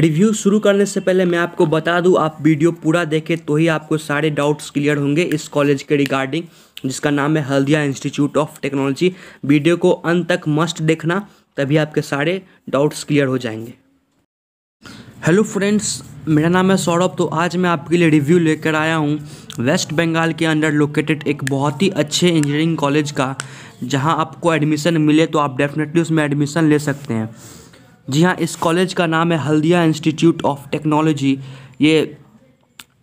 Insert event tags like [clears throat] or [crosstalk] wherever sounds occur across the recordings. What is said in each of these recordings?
review शुरू करने से पहले मैं आपको बता दूं आप वीडियो पूरा देखें तो ही आपको सारे डाउट्स क्लियर होंगे इस कॉलेज के रिगार्डिंग जिसका नाम है Haldia institute of technology video को अंत तक मस्ट देखना तभी आपके सारे डाउट्स क्लियर हो जाएंगे हेलो फ्रेंड्स मेरा नाम है सौरभ तो आज मैं आपके लिए रिव्यू लेकर आया हूँ वेस्ट बंगाल के अंडर लोकेटेड एक बहुत ही अच्छे इंजीनियरिंग कॉलेज का जहाँ आपको एडमिशन मिले तो आप डेफिनेटली उसमें एडमिशन ले सकते हैं जी हाँ इस कॉलेज का नाम है हल्दिया इंस्टीट्यूट ऑफ टेक्नोलॉजी ये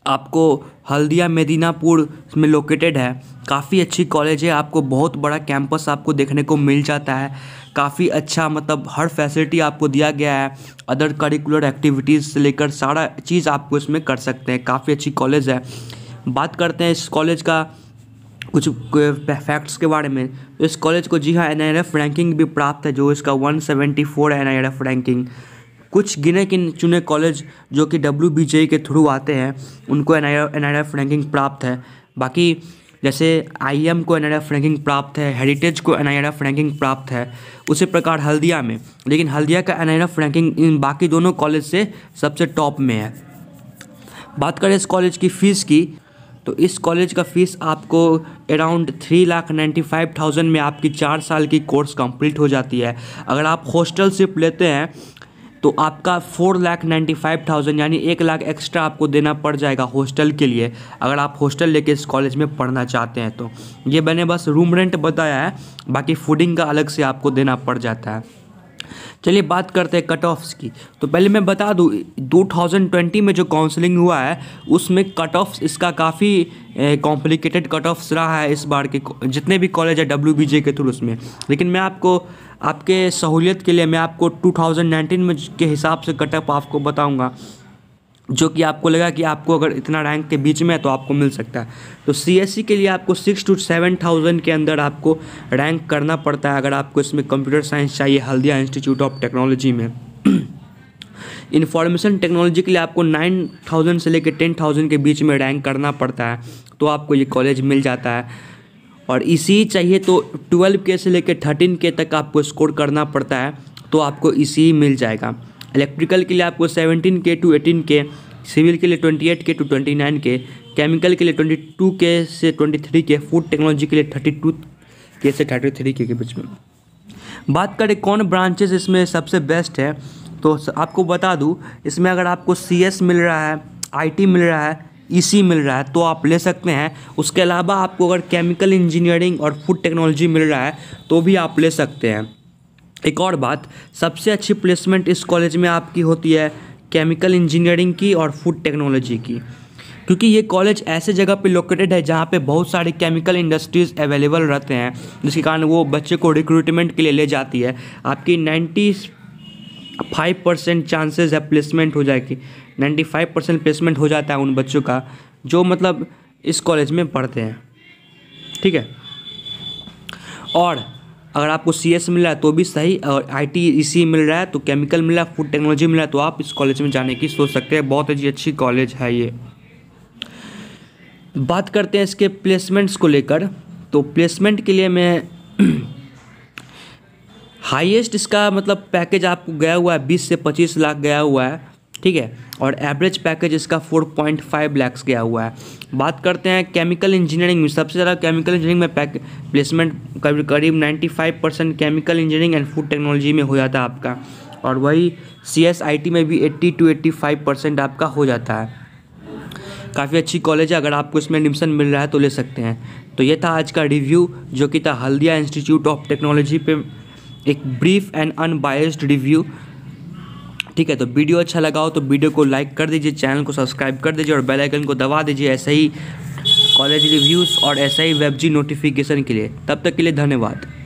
आपको हल्दिया मदीनापुर में लोकेटेड है काफ़ी अच्छी कॉलेज है आपको बहुत बड़ा कैंपस आपको देखने को मिल जाता है काफ़ी अच्छा मतलब हर फैसिलिटी आपको दिया गया है अदर करिकुलर एक्टिविटीज़ से लेकर सारा चीज़ आपको इसमें कर सकते हैं काफ़ी अच्छी कॉलेज है बात करते हैं इस कॉलेज का कुछ फैक्ट्स के बारे में तो इस कॉलेज को जी हाँ एन रैंकिंग भी प्राप्त है जो इसका 174 सेवेंटी फोर रैंकिंग कुछ गिने किन चुने कॉलेज जो कि डब्ल्यू बी जे के थ्रू आते हैं उनको एन आई रैंकिंग प्राप्त है बाकी जैसे आई एम को एन रैंकिंग प्राप्त है हेरिटेज को एन रैंकिंग प्राप्त है उसी प्रकार हल्दिया में लेकिन हल्दिया का एन रैंकिंग इन बाकी दोनों कॉलेज से सबसे टॉप में है बात करें इस कॉलेज की फ़ीस की तो इस कॉलेज का फ़ीस आपको around three lakh ninety five thousand में आपकी चार साल की कोर्स कंप्लीट हो जाती है अगर आप हॉस्टल शिप लेते हैं तो आपका four lakh ninety five thousand यानी एक लाख एक्स्ट्रा आपको देना पड़ जाएगा हॉस्टल के लिए अगर आप हॉस्टल लेके इस कॉलेज में पढ़ना चाहते हैं तो ये मैंने बस रूम रेंट बताया है बाकी फूडिंग का अलग से आपको देना पड़ जाता है चलिए बात करते हैं कट ऑफ्स की तो पहले मैं बता दूँ 2020 में जो काउंसलिंग हुआ है उसमें कट ऑफ्स इसका काफ़ी कॉम्प्लिकेटेड कट ऑफ्स रहा है इस बार के जितने भी कॉलेज है डब्ल्यू के थ्रू उसमें लेकिन मैं आपको आपके सहूलियत के लिए मैं आपको 2019 में के हिसाब से कट ऑफ आपको बताऊँगा जो कि आपको लगा कि आपको अगर इतना रैंक के बीच में है तो आपको मिल सकता है तो सी e के लिए आपको सिक्स टू सेवन थाउजेंड के अंदर आपको रैंक करना पड़ता है अगर आपको इसमें कंप्यूटर साइंस चाहिए हल्दिया इंस्टीट्यूट ऑफ टेक्नोलॉजी में इन्फॉर्मेशन [clears throat] टेक्नोलॉजी के लिए आपको नाइन थाउजेंड से लेकर टेन थाउजेंड के बीच में रैंक करना पड़ता है तो आपको ये कॉलेज मिल जाता है और इसी e e चाहिए तो ट्वेल्व के से लेकर थर्टीन के तक आपको स्कोर करना पड़ता है तो आपको इसी मिल जाएगा इलेक्ट्रिकल के लिए आपको सेवनटीन के टू एटीन के सिविल के लिए twenty eight K two twenty nine K chemical के लिए ट्वेंटी टू के से twenty three K food technology के लिए थर्टी टू के से थर्टी थ्री के के बीच में बात करें कौन ब्रांचेस इसमें सबसे बेस्ट है तो आपको बता दूँ इसमें अगर आपको सी एस मिल रहा है आई मिल रहा है ई e मिल रहा है तो आप ले सकते हैं उसके अलावा आपको अगर केमिकल इंजीनियरिंग और फूड टेक्नोलॉजी मिल रहा है तो भी आप ले सकते हैं एक और बात सबसे अच्छी प्लेसमेंट इस कॉलेज में आपकी होती है केमिकल इंजीनियरिंग की और फूड टेक्नोलॉजी की क्योंकि ये कॉलेज ऐसे जगह पे लोकेटेड है जहाँ पे बहुत सारे केमिकल इंडस्ट्रीज़ अवेलेबल रहते हैं जिसके कारण वो बच्चे को रिक्रूटमेंट के लिए ले जाती है आपकी नाइन्टी फाइव परसेंट चांसेज है प्लेसमेंट हो जाएगी नाइन्टी फाइव परसेंट प्लेसमेंट हो जाता है उन बच्चों का जो मतलब इस कॉलेज में पढ़ते हैं ठीक है और अगर आपको सी मिल रहा है तो भी सही और आई टी e मिल रहा है तो केमिकल मिल रहा है फूड टेक्नोलॉजी मिल रहा है तो आप इस कॉलेज में जाने की सोच सकते हैं बहुत ही अच्छी कॉलेज है ये बात करते हैं इसके प्लेसमेंट्स को लेकर तो प्लेसमेंट के लिए मैं हाईएस्ट [clears throat] इसका मतलब पैकेज आपको गया हुआ है बीस से पच्चीस लाख गया हुआ है ठीक है और एवरेज पैकेज इसका 4.5 लैक्स गया हुआ है बात करते हैं केमिकल इंजीनियरिंग में सबसे ज़्यादा केमिकल इंजीनियरिंग में पैक प्लेसमेंट करीब करीब five percent chemical engineering and food technology में हो जाता है आपका और वही सी में भी एट्टी टू फाइव परसेंट आपका हो जाता है काफ़ी अच्छी कॉलेज है अगर आपको इसमें एडमिशन मिल रहा है तो ले सकते हैं तो ये था आज का रिव्यू जो कि था हल्दिया इंस्टीट्यूट ऑफ टेक्नोलॉजी पे एक ब्रीफ एंड अनबायस्ड रिव्यू ठीक है तो वीडियो अच्छा लगा हो तो वीडियो को लाइक कर दीजिए चैनल को सब्सक्राइब कर दीजिए और बेल आइकन को दबा दीजिए ऐसे ही कॉलेज रिव्यूज़ और ऐसे ही वेब जी नोटिफिकेशन के लिए तब तक के लिए धन्यवाद